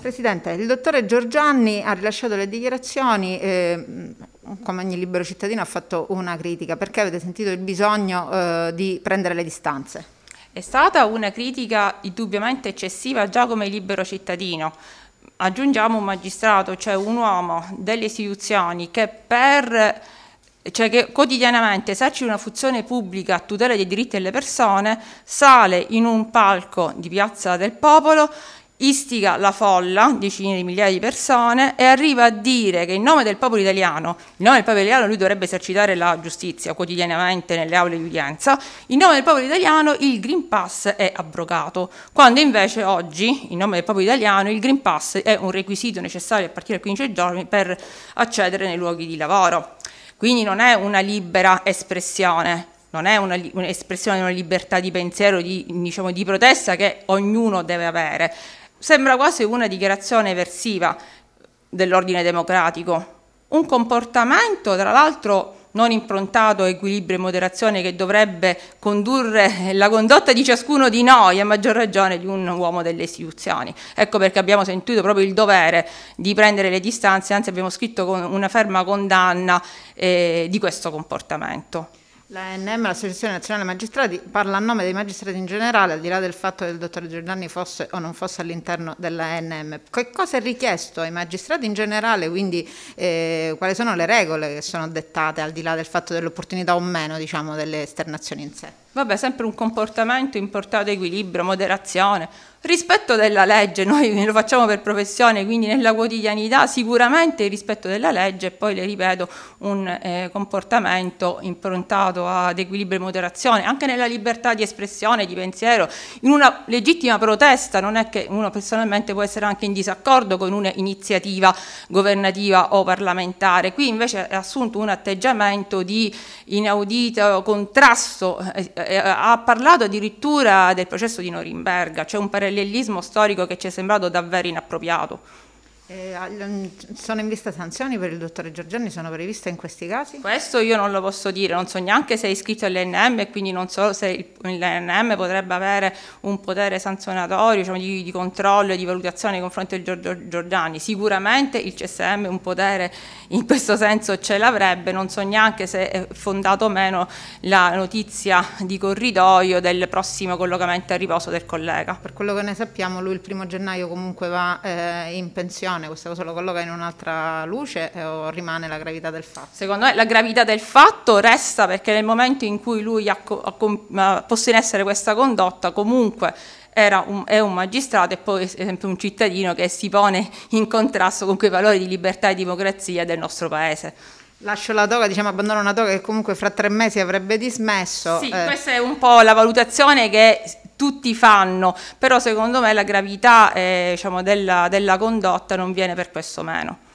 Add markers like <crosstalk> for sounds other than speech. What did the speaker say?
Presidente, il dottore Giorgianni ha rilasciato le dichiarazioni, eh, come ogni libero cittadino ha fatto una critica, perché avete sentito il bisogno eh, di prendere le distanze? È stata una critica indubbiamente eccessiva già come libero cittadino, aggiungiamo un magistrato, cioè un uomo delle istituzioni che, per, cioè che quotidianamente esercita una funzione pubblica a tutela dei diritti delle persone, sale in un palco di Piazza del Popolo istiga la folla, decine di migliaia di persone, e arriva a dire che in nome del popolo italiano, in nome del popolo italiano lui dovrebbe esercitare la giustizia quotidianamente nelle aule di udienza, in nome del popolo italiano il Green Pass è abrogato, quando invece oggi, in nome del popolo italiano, il Green Pass è un requisito necessario a partire dai 15 giorni per accedere nei luoghi di lavoro. Quindi non è una libera espressione, non è un'espressione di una libertà di pensiero, di, diciamo, di protesta che ognuno deve avere, Sembra quasi una dichiarazione versiva dell'ordine democratico, un comportamento tra l'altro non improntato a equilibrio e moderazione che dovrebbe condurre la condotta di ciascuno di noi, a maggior ragione di un uomo delle istituzioni. Ecco perché abbiamo sentito proprio il dovere di prendere le distanze, anzi abbiamo scritto con una ferma condanna eh, di questo comportamento. L'ANM, l'Associazione Nazionale Magistrati, parla a nome dei magistrati in generale, al di là del fatto che il dottor Giordani fosse o non fosse all'interno dell'ANM. Che cosa è richiesto ai magistrati in generale, quindi eh, quali sono le regole che sono dettate, al di là del fatto dell'opportunità o meno diciamo, delle esternazioni in sé? Vabbè, sempre un comportamento importato equilibrio, moderazione, Rispetto della legge, noi <laughs> lo facciamo per professione, quindi nella quotidianità sicuramente il rispetto della legge e poi, le ripeto, un eh, comportamento improntato ad equilibrio e moderazione, anche nella libertà di espressione, di pensiero, in una legittima protesta, non è che uno personalmente può essere anche in disaccordo con un'iniziativa governativa o parlamentare, qui invece è assunto un atteggiamento di inaudito contrasto, eh, eh, ha parlato addirittura del processo di Norimberga, c'è cioè un parere parallelismo storico che ci è sembrato davvero inappropriato. Eh, mm, sono in vista sanzioni per il dottore Giorgiani? Sono previste in questi casi? Questo io non lo posso dire, non so neanche se è iscritto all'ENM e quindi non so se l'ENM potrebbe avere un potere sanzionatorio diciamo, di, di, controllo e di valutazione nei confronti del Giorgiani. Sicuramente il CSM un potere in questo senso ce l'avrebbe, non so neanche se è fondato o meno la notizia di corridoio del prossimo collocamento a riposo del collega. Per quello che ne sappiamo lui il primo gennaio comunque va eh, in pensione situazione, questa cosa lo colloca in un'altra luce o rimane la gravità del fatto? Secondo me la gravità del fatto resta perché nel momento in cui lui ha, ha posto in essere questa condotta comunque un, è un magistrato e poi è sempre un cittadino che si pone in contrasto con quei valori di libertà e democrazia del nostro paese. Lascio la toga, diciamo abbandono una toga che comunque fra tre mesi avrebbe dismesso. Sì, eh. questa è un po' la valutazione che tutti fanno, però secondo me la gravità eh, diciamo, della, della condotta non viene per questo meno.